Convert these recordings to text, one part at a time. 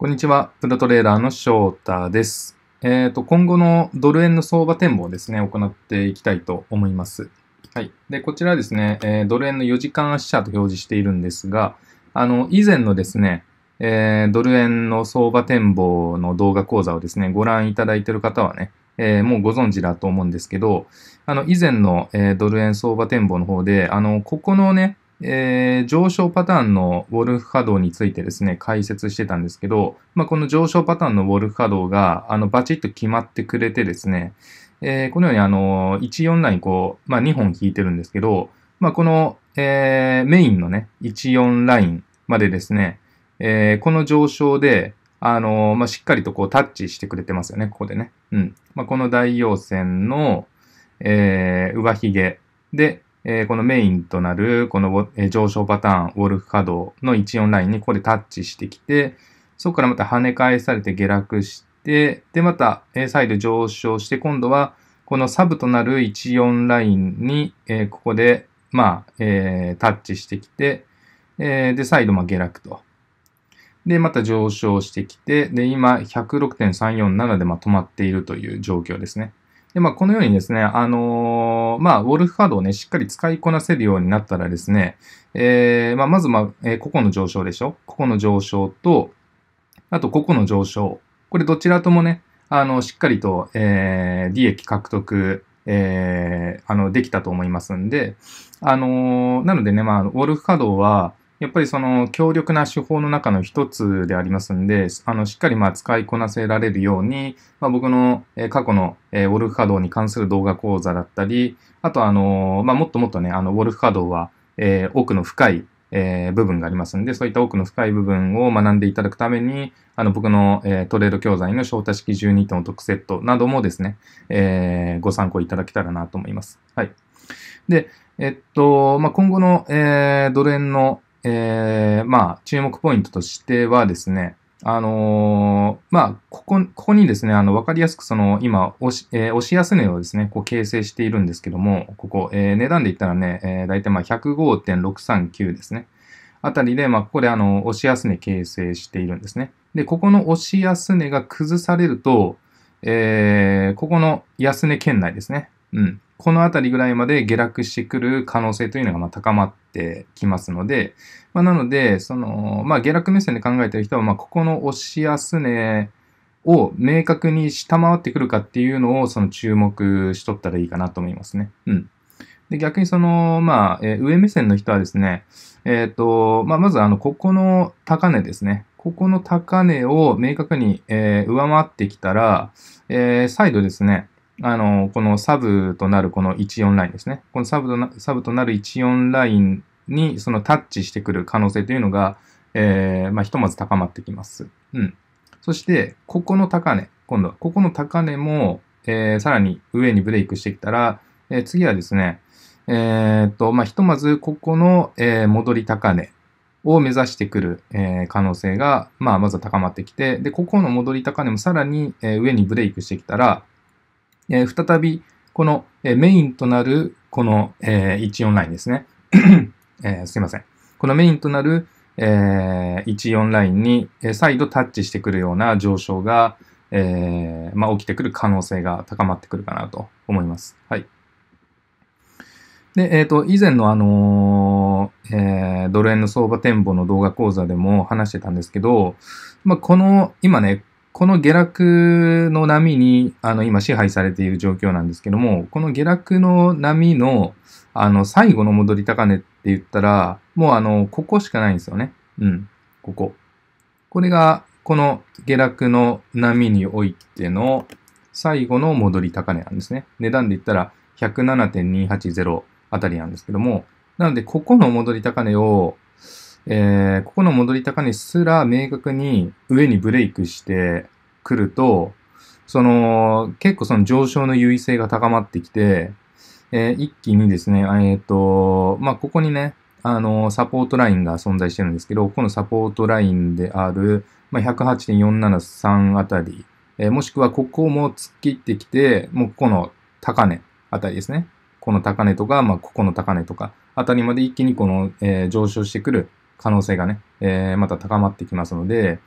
こんにちは。プロトレーラーの翔太です。えっ、ー、と、今後のドル円の相場展望ですね、行っていきたいと思います。はい。で、こちらですね、えドル円の4時間足者と表示しているんですが、あの、以前のですね、えー、ドル円の相場展望の動画講座をですね、ご覧いただいている方はね、えー、もうご存知だと思うんですけど、あの、以前の、えー、ドル円相場展望の方で、あの、ここのね、えー、上昇パターンのウォルフ波動についてですね、解説してたんですけど、まあ、この上昇パターンのウォルフ波動が、あの、バチッと決まってくれてですね、えー、このようにあの、14ラインこう、まあ、2本引いてるんですけど、まあ、この、えー、メインのね、14ラインまでですね、えー、この上昇で、あのまあ、しっかりとこうタッチしてくれてますよね、ここでね。うん。まあ、この大陽線の、えー、上髭で、えー、このメインとなる、この、えー、上昇パターン、ウォルフ稼働の14ラインにここでタッチしてきて、そこからまた跳ね返されて下落して、で、また、えー、再度上昇して、今度は、このサブとなる14ラインに、えー、ここで、まあ、えー、タッチしてきて、えー、で、再度、まあ、下落と。で、また上昇してきて、で、今、106.347で、まあ、止まっているという状況ですね。で、まあ、このようにですね、あのー、まあ、ウォルフカードをね、しっかり使いこなせるようになったらですね、えー、まあ、まず、まあ、えー、個々の上昇でしょ個々の上昇と、あと個々の上昇。これどちらともね、あの、しっかりと、えー、利益獲得、えー、あの、できたと思いますんで、あのー、なのでね、まあ、ウォルフカードは、やっぱりその強力な手法の中の一つでありますんで、あの、しっかりまあ使いこなせられるように、まあ、僕の過去のウォルフ稼働に関する動画講座だったり、あとあの、まあ、もっともっとね、あの、ウォルフ稼働は、えー、奥の深い、えー、部分がありますんで、そういった奥の深い部分を学んでいただくために、あの、僕の、えー、トレード教材の招待式12点を特セットなどもですね、えー、ご参考いただけたらなと思います。はい。で、えっと、まあ、今後の、えー、ドル円のえー、まあ、注目ポイントとしてはですね、あのー、まあ、ここ、ここにですね、あの、わかりやすくその、今、押し、えー、押し安値をですね、こう形成しているんですけども、ここ、えー、値段で言ったらね、えー、大体まあ、105.639ですね。あたりで、まあ、ここであの、押し安値形成しているんですね。で、ここの押し安値が崩されると、えー、ここの安値圏内ですね。うん、この辺りぐらいまで下落してくる可能性というのがま高まってきますので、まあ、なので、その、まあ、下落目線で考えてる人は、まあ、ここの押し安値を明確に下回ってくるかっていうのを、その注目しとったらいいかなと思いますね。うん。で、逆にその、まあ、えー、上目線の人はですね、えっ、ー、と、まあ、まずあの、ここの高値ですね。ここの高値を明確に、えー、上回ってきたら、えー、再度ですね、あの、このサブとなるこの14ラインですね。このサブとなサブとなる14ラインにそのタッチしてくる可能性というのが、えー、まあ、ひとまず高まってきます。うん。そして、ここの高値、今度は、ここの高値も、えー、さらに上にブレイクしてきたら、えー、次はですね、えっと、まあ、ひとまず、ここの、え戻り高値を目指してくる、え可能性が、まあ、まずは高まってきて、で、ここの戻り高値もさらに、え上にブレイクしてきたら、えー、再びこの、えー、メインとなるこの、えー、14ラインですね、えー、すいません。このメインとなる、えー、14ラインに、えー、再度タッチしてくるような上昇が、えーまあ、起きてくる可能性が高まってくるかなと思います。はい。で、えっ、ー、と、以前のあのー、えー、ドル円の相場展望の動画講座でも話してたんですけど、まあ、この、今ね、この下落の波に、あの、今支配されている状況なんですけども、この下落の波の、あの、最後の戻り高値って言ったら、もうあの、ここしかないんですよね。うん。ここ。これが、この下落の波においての最後の戻り高値なんですね。値段で言ったら107.280あたりなんですけども、なので、ここの戻り高値を、えー、ここの戻り高値すら明確に上にブレイクしてくると、その、結構その上昇の優位性が高まってきて、えー、一気にですね、えー、っ、と、まあ、ここにね、あの、サポートラインが存在してるんですけど、このサポートラインである、まあ、108.473あたり、えー、もしくはここも突っ切ってきて、もうここの高値あたりですね。この高値とか、まあ、ここの高値とか、あたりまで一気にこの、えー、上昇してくる可能性がね、えー、また高まってきますので、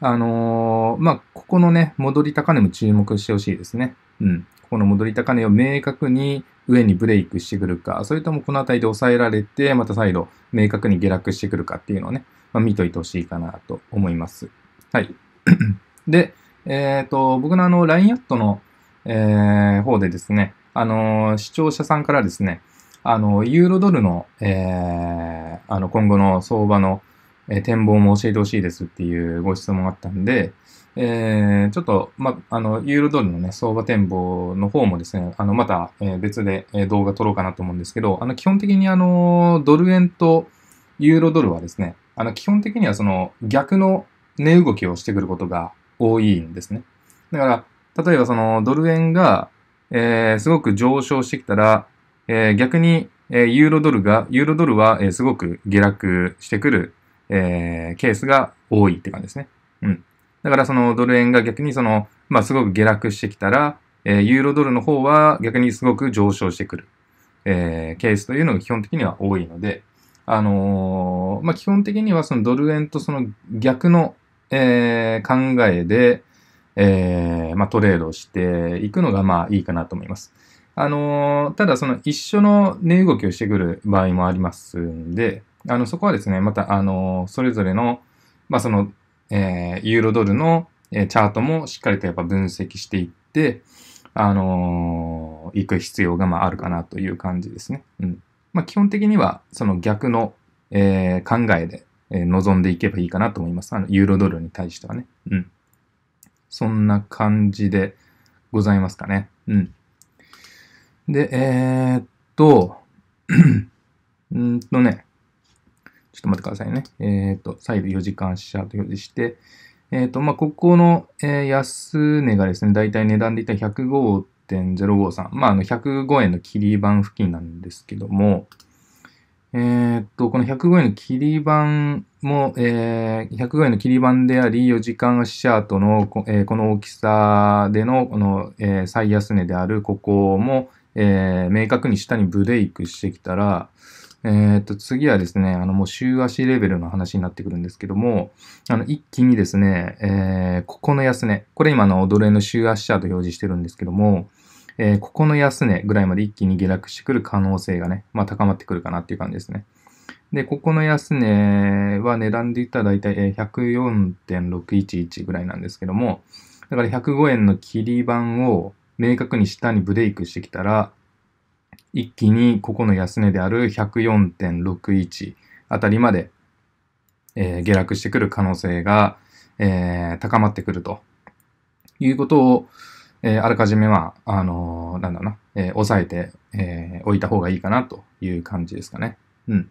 あのー、まあ、ここのね、戻り高値も注目してほしいですね。うん。ここの戻り高値を明確に上にブレイクしてくるか、それともこの辺りで抑えられて、また再度明確に下落してくるかっていうのをね、まあ、見といてほしいかなと思います。はい。で、えっ、ー、と、僕のあの、LINE アットの、えー、方でですね、あのー、視聴者さんからですね、あの、ユーロドルの、えー、あの、今後の相場の、えー、展望も教えてほしいですっていうご質問があったんで、えー、ちょっと、ま、あの、ユーロドルのね、相場展望の方もですね、あの、また、えー、別で、えー、動画撮ろうかなと思うんですけど、あの、基本的にあの、ドル円とユーロドルはですね、あの、基本的にはその、逆の値動きをしてくることが多いんですね。だから、例えばその、ドル円が、えー、すごく上昇してきたら、えー、逆に、えユーロドルが、ユーロドルは、えすごく下落してくる、えケースが多いって感じですね。うん。だからそのドル円が逆にその、まあ、すごく下落してきたら、えユーロドルの方は逆にすごく上昇してくる、えケースというのが基本的には多いので、あのー、まあ、基本的にはそのドル円とその逆の、えー、考えで、えー、まあ、トレードしていくのがまいいかなと思います。あの、ただその一緒の値動きをしてくる場合もありますんで、あの、そこはですね、また、あの、それぞれの、まあ、その、えー、ユーロドルの、えー、チャートもしっかりとやっぱ分析していって、あのー、行く必要が、まあ、あるかなという感じですね。うん。まあ、基本的には、その逆の、えー、考えで、えー、臨んでいけばいいかなと思います。あの、ユーロドルに対してはね。うん。そんな感じでございますかね。うん。で、えー、っと、うんとね、ちょっと待ってくださいね。えー、っと、再度4時間シャーと表示して、えー、っと、まあ、ここの、えー、安値がですね、だいたい値段で言ったら105.053。まあ、あの、105円の切り板付近なんですけども、えー、っと、この105円の切り板も、えー、105円の切り板であり、4時間足チャートのこえー、この大きさでの、この、えー、最安値であるここも、えー、明確に下にブレイクしてきたら、えっと、次はですね、あの、もう週足レベルの話になってくるんですけども、あの、一気にですね、えー、ここの安値、これ今の奴隷の週足チャート表示してるんですけども、えー、ここの安値ぐらいまで一気に下落してくる可能性がね、まあ高まってくるかなっていう感じですね。で、ここの安値は値段で言ったら大体104.611ぐらいなんですけども、だから105円の切り板を、明確に下にブレイクしてきたら、一気にここの安値である104.61あたりまで、えー、下落してくる可能性が、えー、高まってくるということを、えー、あらかじめは、あのー、なんだろうな、えー、抑えて、えー、おいた方がいいかなという感じですかね。うん。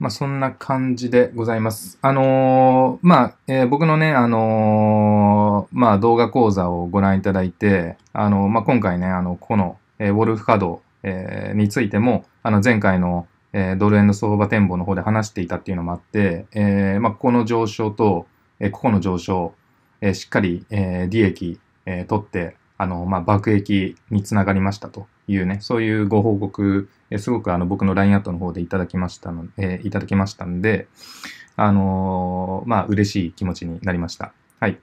まあ、そんな感じでございます。あのー、まあ、えー、僕のね、あのー、まあ、動画講座をご覧いただいて、あのまあ、今回ね、あの、この、えウォルフ稼働、えについても、あの、前回の、えドル円の相場展望の方で話していたっていうのもあって、えまあ、ここの上昇と、えここの上昇、えしっかり、え利益、え取って、あの、まあ、爆益につながりましたと。いうね、そういうご報告、えすごくあの僕の LINE アットの方でいただきましたの、えー、いただきましたんで、あのー、まあ、嬉しい気持ちになりました。はい。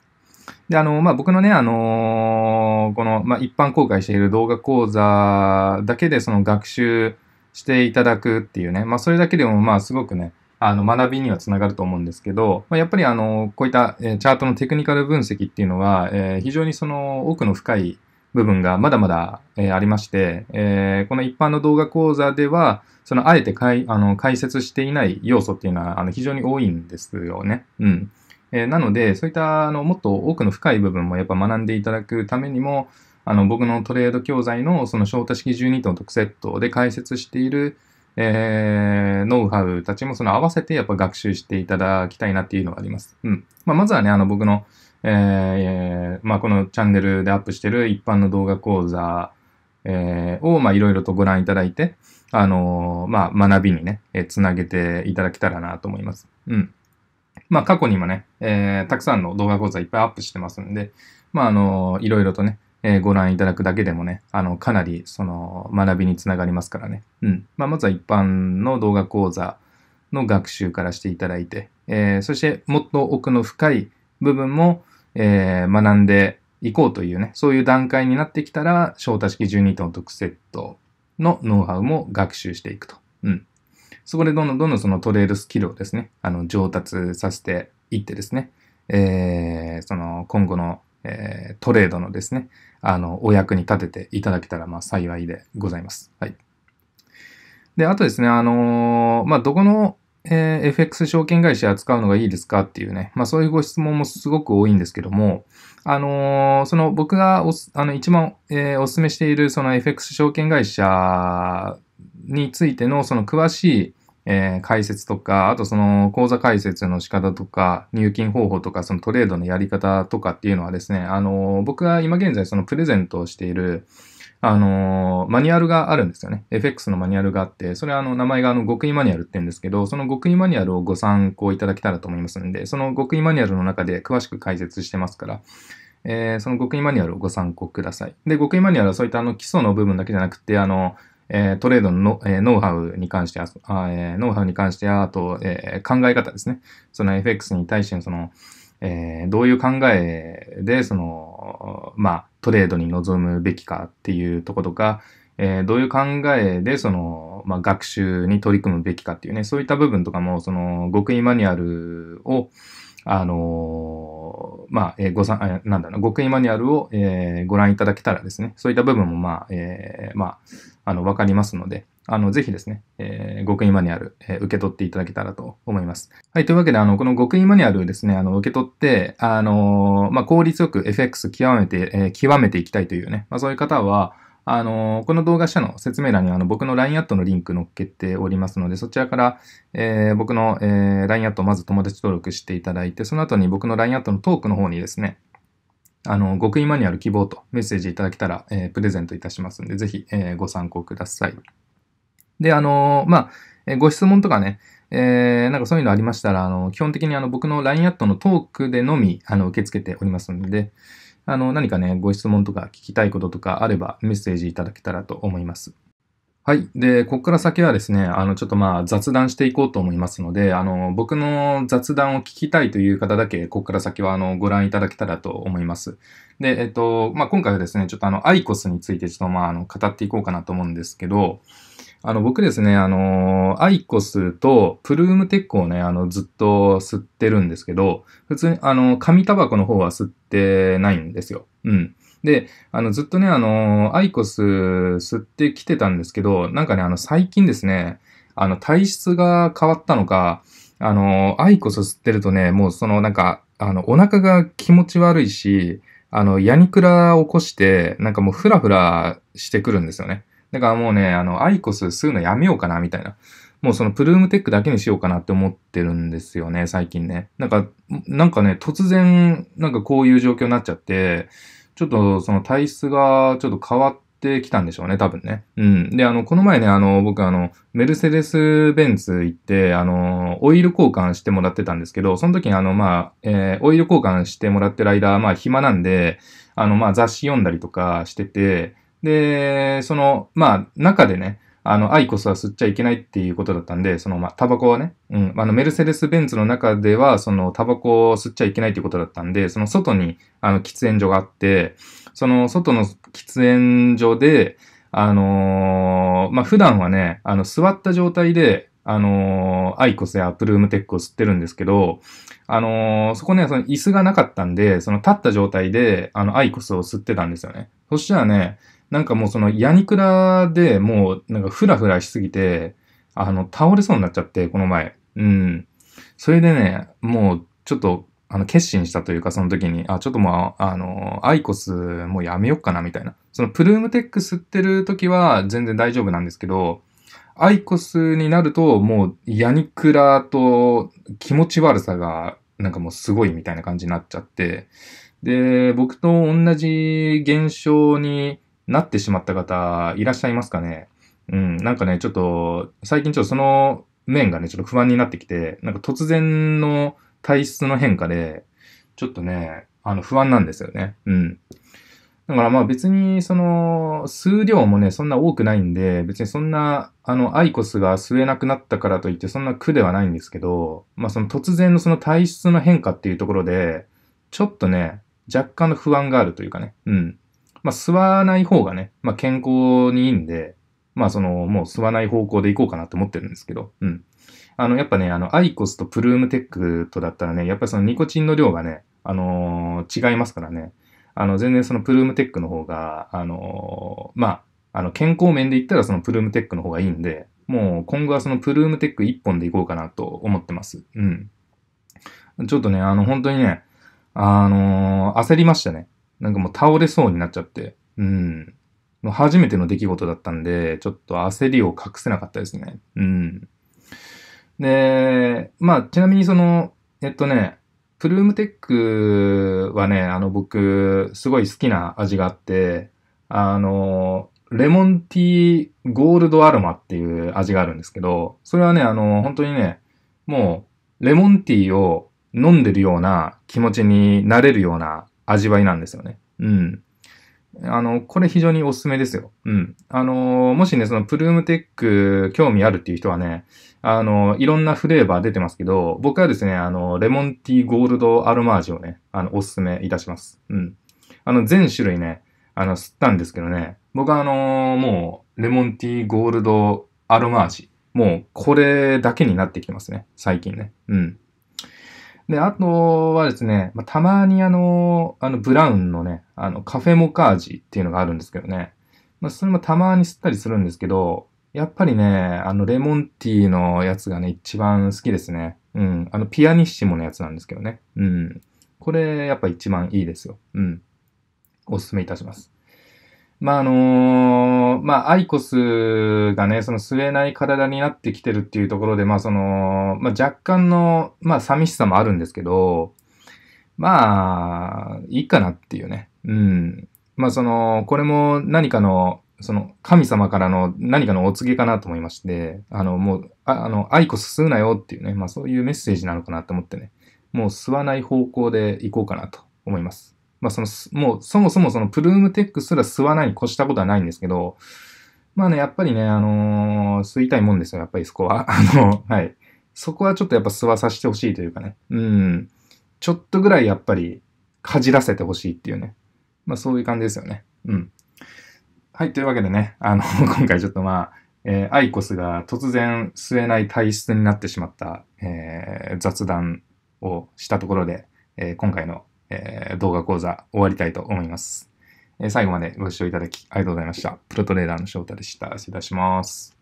で、あのー、まあ、僕のね、あのー、この、まあ、一般公開している動画講座だけでその学習していただくっていうね、まあ、それだけでも、まあ、すごくね、あの、学びにはつながると思うんですけど、まあ、やっぱりあの、こういった、えチャートのテクニカル分析っていうのは、え非常にその奥の深い部分がまだまだ、えー、ありまして、えー、この一般の動画講座では、そのあえてかいあの解説していない要素っていうのはあの非常に多いんですよね。うん。えー、なので、そういったあのもっと多くの深い部分もやっぱ学んでいただくためにも、あの僕のトレード教材のその小多式12トン特セットで解説している、えー、ノウハウたちもその合わせてやっぱ学習していただきたいなっていうのがあります。うん。まあ、まずはね、あの僕のえー、まあ、このチャンネルでアップしてる一般の動画講座、えー、を、まあ、いろいろとご覧いただいて、あのー、まあ、学びにね、えー、つなげていただけたらなと思います。うん。まあ、過去にもね、えー、たくさんの動画講座いっぱいアップしてますんで、まあ、あのー、いろいろとね、えー、ご覧いただくだけでもね、あの、かなり、その、学びにつながりますからね。うん。まあ、まずは一般の動画講座の学習からしていただいて、えー、そして、もっと奥の深い部分も、えー、学んでいこうというね、そういう段階になってきたら、小多式12トン特セットのノウハウも学習していくと。うん。そこでどんどんどんどんそのトレールスキルをですね、あの、上達させていってですね、えー、その今後の、えー、トレードのですね、あの、お役に立てていただけたら、まあ、幸いでございます。はい。で、あとですね、あのー、まあ、どこのえー、FX 証券会社扱うのがいいですかっていうね、まあそういうご質問もすごく多いんですけども、あのー、その僕がおあの一番、えー、お勧めしているその FX 証券会社についてのその詳しい、えー、解説とか、あとその口座開設の仕方とか、入金方法とか、そのトレードのやり方とかっていうのはですね、あの僕が今現在そのプレゼントをしている、あのー、マニュアルがあるんですよね。FX のマニュアルがあって、それはあの、名前があの、極意マニュアルって言うんですけど、その極意マニュアルをご参考いただけたらと思いますんで、その極意マニュアルの中で詳しく解説してますから、えー、その極意マニュアルをご参考ください。で、極意マニュアルはそういったあの、基礎の部分だけじゃなくて、あの、えー、トレードのえー、ノウハウに関してあ、えー、ノウハウに関してあと、えー、考え方ですね。その FX に対してのその、えー、どういう考えで、その、まあ、トレードに臨むべきかっていうとことか、えー、どういう考えで、その、まあ、学習に取り組むべきかっていうね、そういった部分とかも、その、極意マニュアルを、あのーまあ、えー、ごさなんだろう、極意マニュアルを、えー、ご覧いただけたらですね、そういった部分も、まあ、えー、まあ、あの、わかりますので、あの、ぜひですね、えー、極意マニュアル、えー、受け取っていただけたらと思います。はい、というわけで、あの、この極意マニュアルですね、あの、受け取って、あのー、まあ、効率よく FX 極めて、えー、極めていきたいというね、まあ、そういう方は、あの、この動画下の説明欄にあの僕の LINE アットのリンク載っけておりますので、そちらから、えー、僕の、えー、LINE アットをまず友達登録していただいて、その後に僕の LINE アットのトークの方にですね、あの、極意マニュアル希望とメッセージいただけたら、えー、プレゼントいたしますんで、ぜひ、えー、ご参考ください。で、あのー、まあ、えご質問とかね、えー、なんかそういうのありましたら、あの、基本的にあの、僕の LINE アットのトークでのみ、あの、受け付けておりますので、あの、何かね、ご質問とか聞きたいこととかあればメッセージいただけたらと思います。はい。で、ここから先はですね、あの、ちょっとまあ雑談していこうと思いますので、あの、僕の雑談を聞きたいという方だけ、ここから先はあの、ご覧いただけたらと思います。で、えっと、まあ今回はですね、ちょっとあの、アイコスについてちょっとまあ、あの、語っていこうかなと思うんですけど、あの、僕ですね、あの、アイコスとプルームテックをね、あの、ずっと吸ってるんですけど、普通に、あの、紙タバコの方は吸ってないんですよ。うん。で、あの、ずっとね、あの、アイコス吸ってきてたんですけど、なんかね、あの、最近ですね、あの、体質が変わったのか、あの、アイコス吸ってるとね、もうその、なんか、あの、お腹が気持ち悪いし、あの、ヤニクラ起こして、なんかもうフラフラしてくるんですよね。だからもうね、あの、アイコス吸うのやめようかな、みたいな。もうそのプルームテックだけにしようかなって思ってるんですよね、最近ね。なんか、なんかね、突然、なんかこういう状況になっちゃって、ちょっとその体質がちょっと変わってきたんでしょうね、多分ね。うん。で、あの、この前ね、あの、僕あの、メルセデス・ベンツ行って、あの、オイル交換してもらってたんですけど、その時にあの、まあ、えー、オイル交換してもらってる間、まあ、暇なんで、あの、まあ、雑誌読んだりとかしてて、で、その、まあ、中でね、あの、アイコスは吸っちゃいけないっていうことだったんで、その、まあ、タバコはね、うん、あの、メルセデス・ベンツの中では、その、タバコを吸っちゃいけないっていうことだったんで、その、外に、あの、喫煙所があって、その、外の喫煙所で、あのー、まあ、普段はね、あの、座った状態で、あのー、アイコスやプルームテックを吸ってるんですけど、あのー、そこね、その椅子がなかったんで、その立った状態で、あの、アイコスを吸ってたんですよね。そしたらね、なんかもうその、ヤニクラでもう、なんかフラフラしすぎて、あの、倒れそうになっちゃって、この前。うん。それでね、もう、ちょっと、あの、決心したというか、その時に、あ、ちょっともう、あの、アイコス、もうやめよっかな、みたいな。その、プルームテック吸ってる時は、全然大丈夫なんですけど、アイコスになると、もう、ヤニクラと気持ち悪さが、なんかもうすごいみたいな感じになっちゃって、で、僕と同じ現象に、なってしまった方いらっしゃいますかねうん、なんかね、ちょっと、最近ちょっとその面がね、ちょっと不安になってきて、なんか突然の体質の変化で、ちょっとね、あの、不安なんですよね。うん。だからまあ別に、その、数量もね、そんな多くないんで、別にそんな、あの、アイコスが吸えなくなったからといって、そんな苦ではないんですけど、まあその突然のその体質の変化っていうところで、ちょっとね、若干の不安があるというかね、うん。まあ、吸わない方がね、まあ、健康にいいんで、まあ、その、もう吸わない方向でいこうかなと思ってるんですけど、うん。あの、やっぱね、あの、アイコスとプルームテックとだったらね、やっぱりそのニコチンの量がね、あのー、違いますからね、あの、全然そのプルームテックの方が、あのー、まあ、あの、健康面で言ったらそのプルームテックの方がいいんで、もう今後はそのプルームテック1本でいこうかなと思ってます。うん。ちょっとね、あの、本当にね、あのー、焦りましたね。なんかもう倒れそうになっちゃって、うん。もう初めての出来事だったんで、ちょっと焦りを隠せなかったですね。うん。で、まあ、ちなみにその、えっとね、プルームテックはね、あの僕、すごい好きな味があって、あの、レモンティーゴールドアロマっていう味があるんですけど、それはね、あの、本当にね、もう、レモンティーを飲んでるような気持ちになれるような味わいなんですよね。うん。あの、これ非常におすすめですよ。うん。あの、もしね、そのプルームテック興味あるっていう人はね、あの、いろんなフレーバー出てますけど、僕はですね、あの、レモンティーゴールドアロマージュをね、あの、おすすめいたします。うん。あの、全種類ね、あの、吸ったんですけどね、僕はあの、もう、レモンティーゴールドアロマージュ、もう、これだけになってきてますね、最近ね。うん。で、あとはですね、まあ、たまにあの、あの、ブラウンのね、あの、カフェモカージっていうのがあるんですけどね。まあ、それもたまに吸ったりするんですけど、やっぱりね、あの、レモンティーのやつがね、一番好きですね。うん。あの、ピアニッシモのやつなんですけどね。うん。これ、やっぱ一番いいですよ。うん。おすすめいたします。まああのまあアイコスがね、その吸えない体になってきてるっていうところで、まあその、まあ若干の、まあ寂しさもあるんですけど、まあ、いいかなっていうね。うん。まあその、これも何かの、その神様からの何かのお告げかなと思いまして、あのもう、ああの、アイコス吸うなよっていうね、まあそういうメッセージなのかなと思ってね、もう吸わない方向で行こうかなと思います。まあその、もうそもそもそのプルームテックすら吸わないに越したことはないんですけど、まあね、やっぱりね、あのー、吸いたいもんですよ、やっぱりそこは。あの、はい。そこはちょっとやっぱ吸わさせてほしいというかね。うん。ちょっとぐらいやっぱり、かじらせてほしいっていうね。まあそういう感じですよね。うん。はい、というわけでね、あの、今回ちょっとまあ、えー、アイコスが突然吸えない体質になってしまった、えー、雑談をしたところで、えー、今回のえー、動画講座終わりたいと思います。えー、最後までご視聴いただきありがとうございました。プロトレーダーの翔太でした。失礼いたします。